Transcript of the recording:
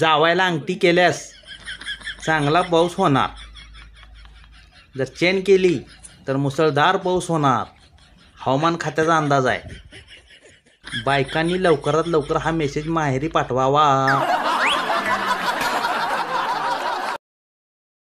जावायला अंगठी केल्यास चांगला पाऊस होणार जर चेन केली तर मुसळधार पाऊस होणार हवामान खात्याचा अंदाज आहे बायकांनी लवकरात लवकर हा मेसेज माहेरी पाठवावा